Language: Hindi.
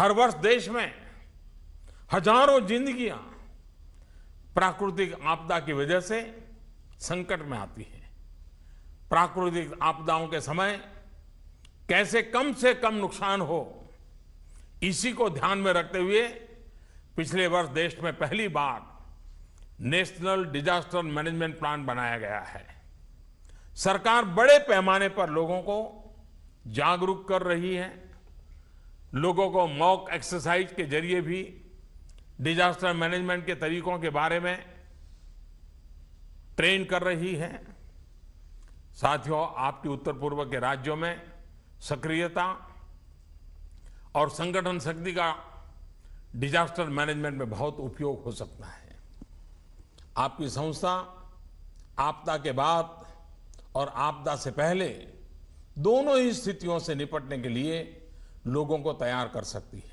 हर वर्ष देश में हजारों जिंदगियां प्राकृतिक आपदा की वजह से संकट में आती है प्राकृतिक आपदाओं के समय कैसे कम से कम नुकसान हो इसी को ध्यान में रखते हुए पिछले वर्ष देश में पहली बार नेशनल डिजास्टर मैनेजमेंट प्लान बनाया गया है सरकार बड़े पैमाने पर लोगों को जागरूक कर रही है लोगों को मॉक एक्सरसाइज के जरिए भी डिजास्टर मैनेजमेंट के तरीकों के बारे में ट्रेन कर रही है साथियों आपके उत्तर पूर्व के राज्यों में सक्रियता और संगठन शक्ति का डिजास्टर मैनेजमेंट में बहुत उपयोग हो सकता है आपकी संस्था आपदा के बाद और आपदा से पहले दोनों ही स्थितियों से निपटने के लिए लोगों को तैयार कर सकती है